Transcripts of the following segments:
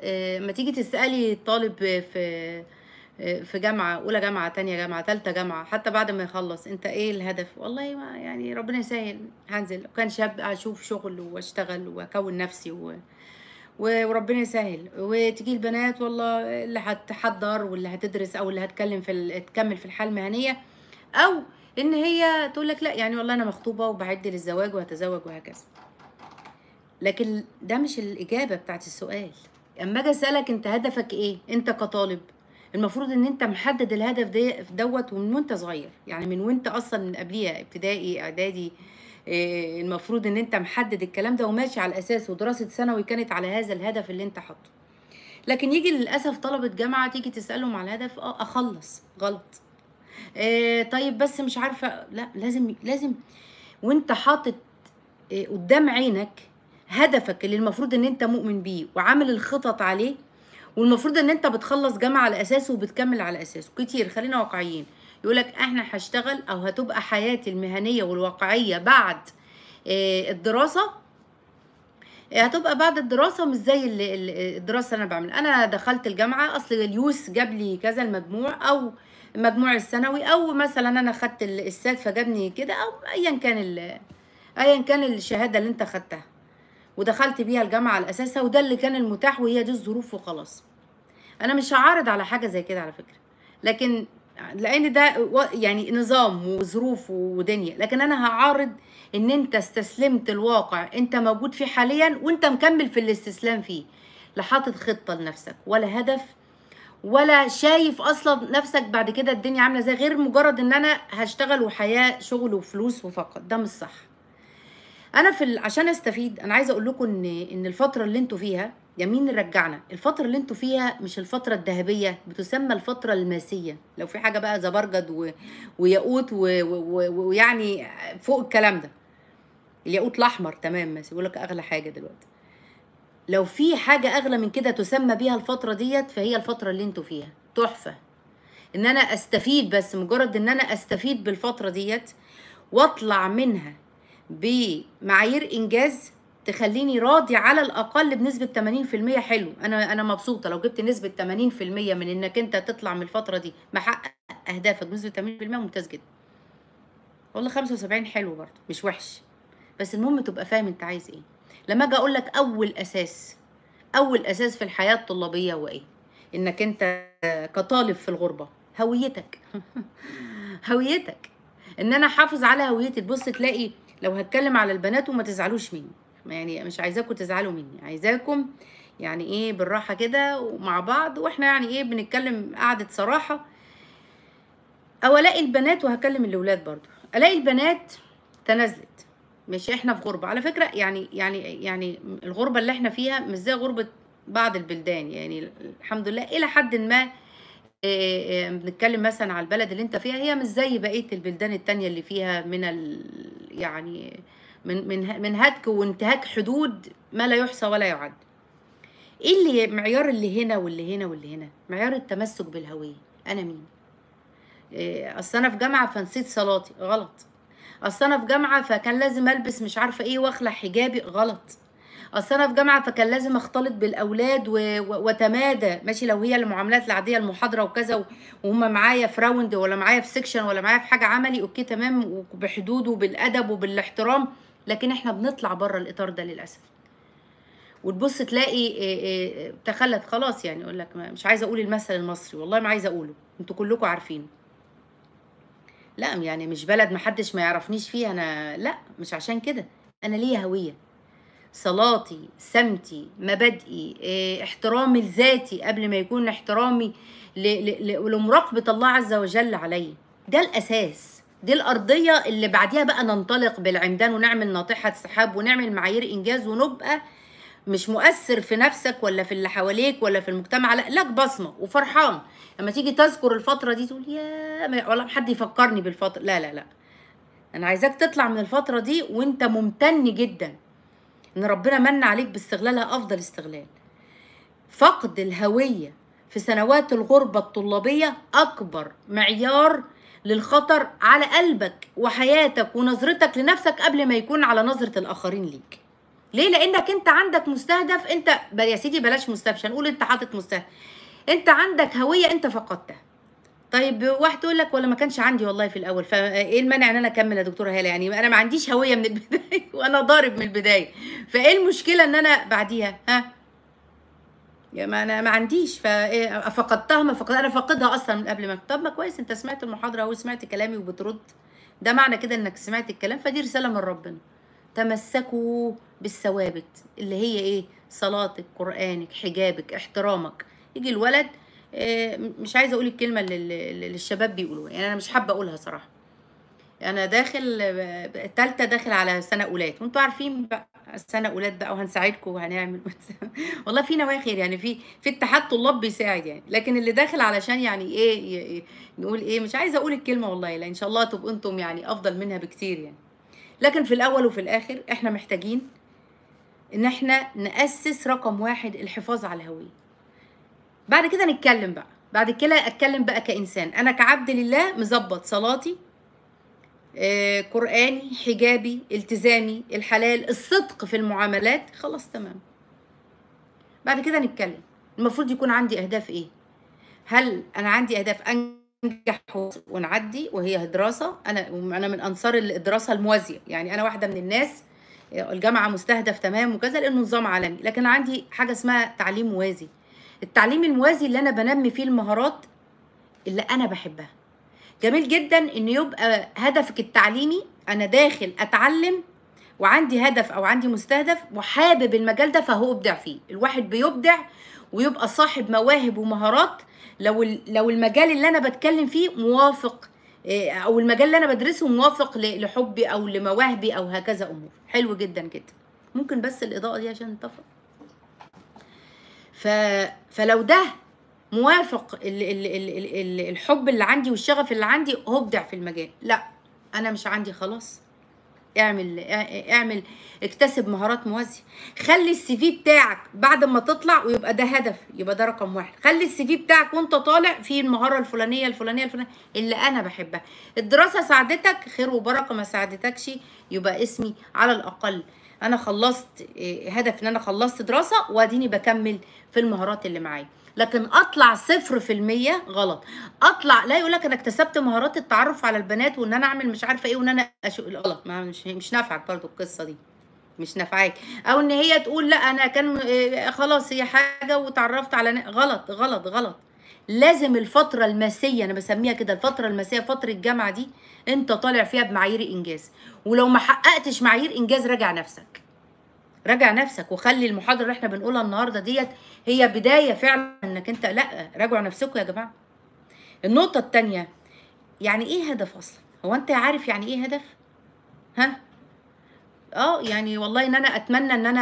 آه، ما تيجي تسألي طالب في آه، في جامعة أولى جامعة تانية جامعة ثالثه جامعة حتى بعد ما يخلص أنت إيه الهدف؟ والله ما يعني ربنا يسهل هنزل كان شاب اشوف شغل وأشتغل وأكون نفسي و... وربنا يسهل وتجي البنات والله اللي هتحضر واللي هتدرس أو اللي هتكلم في ال... تكمل في الحال المهنية أو إن هي تقول لك لا يعني والله أنا مخطوبة وبعد للزواج وهتزوج وهكذا لكن ده مش الإجابة بتاعت السؤال اما اجي اسالك انت هدفك ايه انت كطالب المفروض ان انت محدد الهدف ده دوت ومن وانت صغير يعني من وانت اصلا من قبليها ابتدائي اعدادي إيه المفروض ان انت محدد الكلام ده وماشي على الاساس ودراسه ثانوي كانت على هذا الهدف اللي انت حاطه لكن يجي للاسف طلبه جامعه تيجي تسالهم على الهدف اه اخلص غلط إيه طيب بس مش عارفه لا لازم لازم وانت حاطط إيه قدام عينك هدفك اللي المفروض ان انت مؤمن بيه وعامل الخطط عليه والمفروض ان انت بتخلص جامعه على اساسه وبتكمل على اساسه كتير خلينا واقعيين يقولك احنا هشتغل او هتبقى حياتي المهنيه والواقعيه بعد آه، الدراسه آه، هتبقى بعد الدراسه مش زي الدراسه انا بعمل انا دخلت الجامعه اصل اليوس جاب لي كذا المجموع او المجموع الثانوي او مثلا انا خدت الساد فجابني كده او ايا كان ايا كان الشهاده اللي انت خدتها ودخلت بيها الجامعه على اساسها وده اللي كان المتاح وهي دي الظروف وخلاص انا مش هعارض على حاجه زي كده على فكره لكن لان ده يعني نظام وظروف ودنيا لكن انا هعارض ان انت استسلمت الواقع انت موجود فيه حاليا وانت مكمل في الاستسلام فيه لا حاطط خطه لنفسك ولا هدف ولا شايف اصلا نفسك بعد كده الدنيا عامله ازاي غير مجرد ان انا هشتغل وحياه شغل وفلوس وفقط ده مش صح انا في ال... عشان استفيد انا عايزه اقول لكم ان ان الفتره اللي انتوا فيها يا مين رجعنا الفتره اللي انتوا فيها مش الفتره الذهبيه بتسمى الفتره الماسيه لو في حاجه بقى زبرجد و... وياقوت ويعني و... و... فوق الكلام ده الياقوت الاحمر تمام ماسي يقول لك اغلى حاجه دلوقتي لو في حاجه اغلى من كده تسمى بيها الفتره ديت فهي الفتره اللي انتوا فيها تحفه ان انا استفيد بس مجرد ان انا استفيد بالفتره ديت واطلع منها بمعايير انجاز تخليني راضي على الاقل بنسبه 80% حلو انا انا مبسوطه لو جبت نسبه 80% من انك انت تطلع من الفتره دي محقق اهدافك بنسبه 80% ممتاز جدا والله 75 حلو برضه مش وحش بس المهم تبقى فاهم انت عايز ايه لما اجي اقول لك اول اساس اول اساس في الحياه الطلابيه هو ايه انك انت كطالب في الغربه هويتك هويتك ان انا احافظ على هويتي تبص تلاقي لو هتكلم على البنات وما تزعلوش مني يعني مش عايزاكم تزعلوا مني عايزاكم يعني ايه بالراحه كده ومع بعض واحنا يعني ايه بنتكلم قعده صراحه او الاقي البنات وهكلم الاولاد برضو الاقي البنات تنازلت مش احنا في غربه على فكره يعني يعني يعني الغربه اللي احنا فيها مش زي غربه بعض البلدان يعني الحمد لله الى حد ما آه، آه، بنتكلم مثلا على البلد اللي انت فيها هي مش زي بقيه البلدان التانية اللي فيها من ال يعني من من من هتك وانتهاك حدود ما لا يحصى ولا يعد ايه اللي معيار اللي هنا واللي هنا واللي هنا معيار التمسك بالهوية انا مين آه، اصل انا في جامعه فنسيت صلاتي غلط اصل انا في جامعه فكان لازم البس مش عارفه ايه واخلع حجابي غلط اصل انا في جامعه فكان لازم اختلط بالاولاد واتمادى ماشي لو هي المعاملات العاديه المحاضره وكذا وهم معايا في راوند ولا معايا في سيكشن ولا معايا في حاجه عملي اوكي تمام وبحدود وبالادب وبالاحترام لكن احنا بنطلع بره الاطار ده للاسف وتبص تلاقي تخلت خلاص يعني اقول لك مش عايزه اقول المثل المصري والله ما عايزه اقوله انتوا كلكم عارفينه لا يعني مش بلد محدش ما يعرفنيش فيه انا لا مش عشان كده انا ليا هويه صلاتي سمتي مبادئي آه، احترامي لذاتي قبل ما يكون احترامي لمراقبة الله عز وجل علي ده الأساس دي الأرضية اللي بعديها بقى ننطلق بالعمدان ونعمل ناطحة سحاب ونعمل معايير إنجاز ونبقى مش مؤثر في نفسك ولا في اللي حواليك ولا في المجتمع لا لك بصمه وفرحان لما تيجي تذكر الفتره دي تقول يا ولا حد يفكرني بالفتره لا لا لا انا عايزاك تطلع من الفتره دي وانت ممتن جدا ان ربنا من عليك باستغلالها افضل استغلال فقد الهويه في سنوات الغربه الطلابيه اكبر معيار للخطر على قلبك وحياتك ونظرتك لنفسك قبل ما يكون على نظره الاخرين ليك ليه لانك انت عندك مستهدف انت يا سيدي بلاش مستهدف عشان نقول انت حاطط مستهدف انت عندك هويه انت فقدتها طيب واحد يقول لك ولا ما كانش عندي والله في الاول فايه المانع ان انا اكمل يا دكتوره هاله يعني انا ما عنديش هويه من البدايه وانا ضارب من البدايه فايه المشكله ان انا بعديها ها يا يعني ما انا ما عنديش فقدتها ما فقدتها انا فاقدها اصلا من قبل ما طب ما كويس انت سمعت المحاضره وسمعت كلامي وبترد ده معنى كده انك سمعت الكلام فدي رساله من ربنا تمسكوا بالثوابت اللي هي ايه صلاتك قرانك حجابك احترامك يجي الولد آه، مش عايزه اقول الكلمه اللي الشباب بيقولوها يعني انا مش حابه اقولها صراحه انا داخل الثالثه داخل على سنه اولاد وانتوا عارفين بقى سنه اولاد بقى وهنساعدكم وهنعمل والله في نواخر يعني في في اتحاد طلاب بيساعد يعني لكن اللي داخل علشان يعني ايه نقول ايه مش عايزه اقول الكلمه والله لا ان شاء الله تبقوا انتم يعني افضل منها بكتير يعني لكن في الاول وفي الاخر احنا محتاجين ان احنا ناسس رقم واحد الحفاظ على الهويه بعد كده نتكلم بقى بعد كده اتكلم بقى كانسان انا كعبد لله مظبط صلاتي آه، قراني حجابي التزامي الحلال الصدق في المعاملات خلاص تمام بعد كده نتكلم المفروض يكون عندي اهداف ايه هل انا عندي اهداف انجح ونعدي وهي دراسه انا انا من انصار الدراسه الموازيه يعني انا واحده من الناس آه، الجامعه مستهدف تمام وكذا لانه نظام عالمي لكن عندي حاجه اسمها تعليم موازي التعليم الموازي اللي انا بنمي فيه المهارات اللي انا بحبها جميل جدا ان يبقى هدفك التعليمي انا داخل اتعلم وعندي هدف او عندي مستهدف وحابب المجال ده فهو ابدع فيه الواحد بيبدع ويبقى صاحب مواهب ومهارات لو لو المجال اللي انا بتكلم فيه موافق آه، او المجال اللي انا بدرسه موافق لحبي او لمواهبي او هكذا امور حلو جدا جدا ممكن بس الاضاءه دي عشان تفرق ف... فلو ده موافق ال... ال... ال... ال... الحب اللي عندي والشغف اللي عندي هبدع في المجال لا انا مش عندي خلاص اعمل اعمل اكتسب مهارات موازيه خلي السي في بتاعك بعد ما تطلع ويبقى ده هدف يبقى ده رقم واحد خلي السي في بتاعك وانت طالع فيه المهاره الفلانيه الفلانيه الفلانيه اللي انا بحبها الدراسه ساعدتك خير وبركه ما ساعدتكش يبقى اسمي على الاقل انا خلصت آه، هدف ان انا خلصت دراسه واديني بكمل في المهارات اللي معايا لكن اطلع صفر في المية غلط اطلع لا يقول لك انا اكتسبت مهارات التعرف على البنات وان انا اعمل مش عارفه ايه وان انا اشوف غلط ما مش مش نافعك برضو القصه دي مش نافعاك او ان هي تقول لا انا كان آه، خلاص هي حاجه وتعرفت على غلط غلط غلط لازم الفترة الماسية أنا بسميها كده الفترة الماسية فترة الجامعة دي أنت طالع فيها بمعايير إنجاز ولو ما حققتش معايير إنجاز راجع نفسك راجع نفسك وخلي المحاضرة اللي احنا بنقولها النهاردة ديت هي بداية فعلا إنك أنت لأ راجعوا نفسكم يا جماعة النقطة التانية يعني إيه هدف أصلا؟ هو أنت عارف يعني إيه هدف؟ ها؟ اه يعني والله ان انا اتمنى ان انا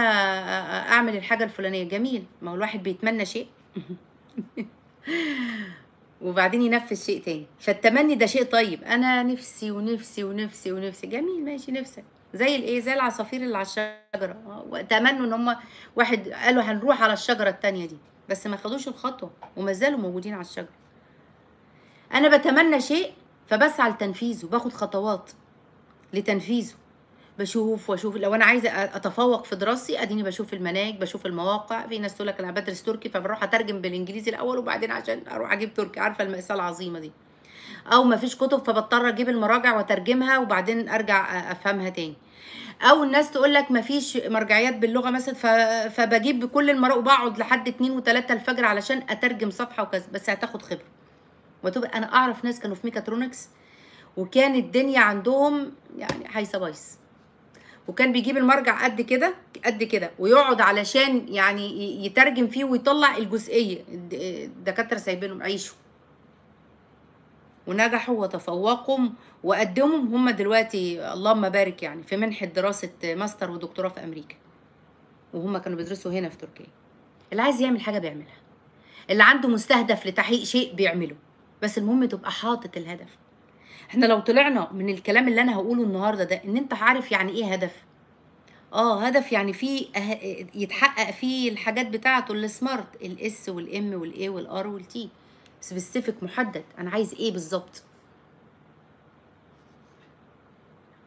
اعمل الحاجه الفلانيه جميل ما هو الواحد بيتمنى شيء وبعدين ينفذ شيء تاني فالتمني ده شيء طيب انا نفسي ونفسي ونفسي ونفسي جميل ماشي نفسك زي الايه زي العصافير اللي على الشجره وتمنوا ان هم واحد قالوا هنروح على الشجره الثانيه دي بس ما خدوش الخطوه وما زالوا موجودين على الشجره انا بتمنى شيء فبسعى لتنفيذه باخد خطوات لتنفيذه بشوف واشوف لو انا عايزه اتفوق في دراستي اديني بشوف المناهج بشوف المواقع في ناس تقول لك انا بدرس تركي فبروح اترجم بالانجليزي الاول وبعدين عشان اروح اجيب تركي عارفه المأساة العظيمه دي او مفيش كتب فبضطر اجيب المراجع واترجمها وبعدين ارجع افهمها تاني او الناس تقول لك مفيش مرجعيات باللغه مثلا فبجيب كل المراجع وبقعد لحد 2 و3 الفجر علشان اترجم صفحه وكذا بس هتاخد خبره وتبقى انا اعرف ناس كانوا في ميكاترونكس وكان الدنيا عندهم يعني هيسه بايظ وكان بيجيب المرجع قد كده قد كده ويقعد علشان يعني يترجم فيه ويطلع الجزئيه الدكاتره سايبينهم عيشوا ونجحوا وتفوقوا وقدموا هم دلوقتي اللهم بارك يعني في منحه دراسه ماستر ودكتوراه في امريكا وهم كانوا بيدرسوا هنا في تركيا اللي عايز يعمل حاجه بيعملها اللي عنده مستهدف لتحقيق شيء بيعمله بس المهم تبقى حاطط الهدف احنا لو طلعنا من الكلام اللي انا هقوله النهارده ده ان انت عارف يعني ايه هدف اه هدف يعني فيه أه، يتحقق فيه الحاجات بتاعته السمارت الاس والام والاي والار والتي سبيسيفيك محدد انا عايز ايه بالظبط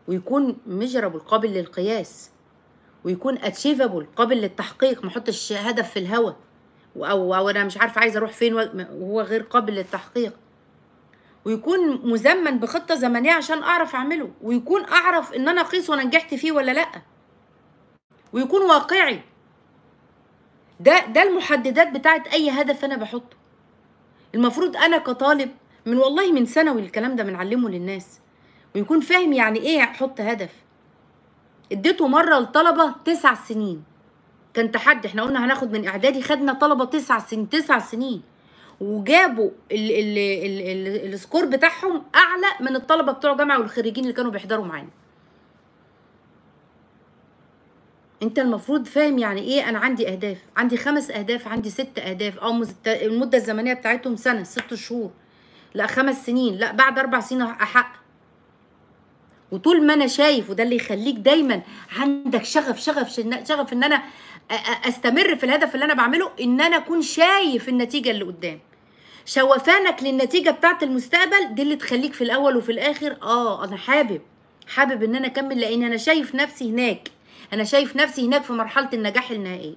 ويكون ميجرابل قابل للقياس ويكون اتشيفابل قابل للتحقيق ما احطش هدف في الهوا او او انا مش عارفه عايزه اروح فين وهو غير قابل للتحقيق ويكون مزمن بخطه زمنيه عشان اعرف اعمله ويكون اعرف ان انا اقيس وانا نجحت فيه ولا لا ويكون واقعي ده ده المحددات بتاعت اي هدف انا بحطه المفروض انا كطالب من والله من ثانوي الكلام ده بنعلمه للناس ويكون فاهم يعني ايه احط هدف اديته مره لطلبه تسع سنين كان تحدي احنا قلنا هناخد من اعدادي خدنا طلبه تسع سنين تسع سنين وجابوا السكور بتاعهم اعلى من الطلبه بتوع جامعه والخريجين اللي كانوا بيحضروا معانا انت المفروض فاهم يعني ايه انا عندي اهداف عندي خمس اهداف عندي ست اهداف او المده الزمنيه بتاعتهم سنه ست شهور لا خمس سنين لا بعد اربع سنين احقق وطول ما انا شايف وده اللي يخليك دايما عندك شغف شغف شغف ان انا استمر في الهدف اللي انا بعمله ان انا اكون شايف النتيجه اللي قدام شوفانك للنتيجه بتاعه المستقبل دي اللي تخليك في الاول وفي الاخر اه انا حابب حابب ان انا اكمل لان انا شايف نفسي هناك انا شايف نفسي هناك في مرحله النجاح النهائيه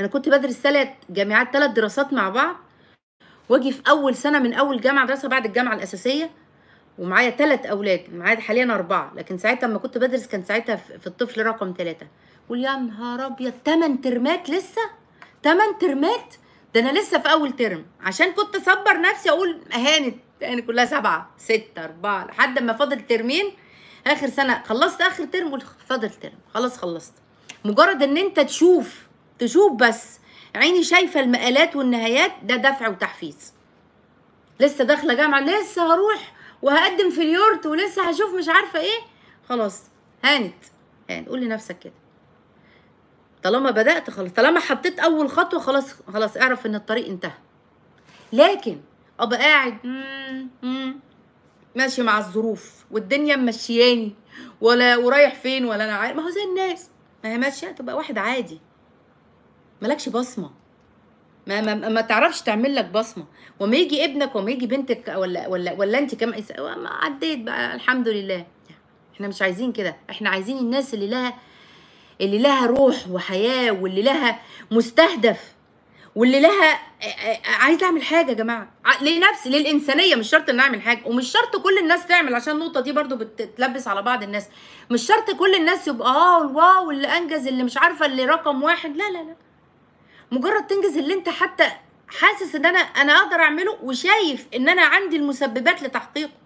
انا كنت بدرس ثلاث جامعات ثلاث دراسات مع بعض واجي في اول سنه من اول جامعه دراسه بعد الجامعه الاساسيه ومعايا تلات اولاد معايا حاليا اربعه لكن ساعتها لما كنت بدرس كان ساعتها في الطفل رقم ثلاثه قول يا نهار ابيض تمن ترمات لسه تمن ترمات ده انا لسه في اول ترم عشان كنت اصبر نفسي اقول هانت يعني كلها سبعه سته اربعه لحد ما فاضل ترمين اخر سنه خلصت اخر ترم فاضل ترم خلاص خلصت مجرد ان انت تشوف تشوف بس عيني شايفه المقالات والنهايات ده دفع وتحفيز لسه داخله جامعه لسه هروح وهقدم في اليورت ولسه هشوف مش عارفه ايه خلاص هانت يعني قول لنفسك كده طالما بدات خلاص طالما حطيت اول خطوه خلاص خلاص اعرف ان الطريق انتهى لكن ابقى قاعد ماشي مع الظروف والدنيا ممشياني ولا ورايح فين ولا انا عارف ما هو زي الناس ما هي ماشيه تبقى واحد عادي مالكش بصمه ما, ما, ما تعرفش تعمل لك بصمه وما يجي ابنك وما يجي بنتك ولا ولا ولا انت كم عديت بقى الحمد لله احنا مش عايزين كده احنا عايزين الناس اللي لها اللي لها روح وحياه واللي لها مستهدف واللي لها عايزه اعمل حاجه يا جماعه لنفسي للانسانيه مش شرط ان اعمل حاجه ومش شرط كل الناس تعمل عشان النقطه دي برضو بتتلبس على بعض الناس مش شرط كل الناس يبقى اه واو اللي انجز اللي مش عارفه اللي رقم واحد لا لا لا مجرد تنجز اللي انت حتى حاسس ان انا انا اقدر اعمله وشايف ان انا عندي المسببات لتحقيقه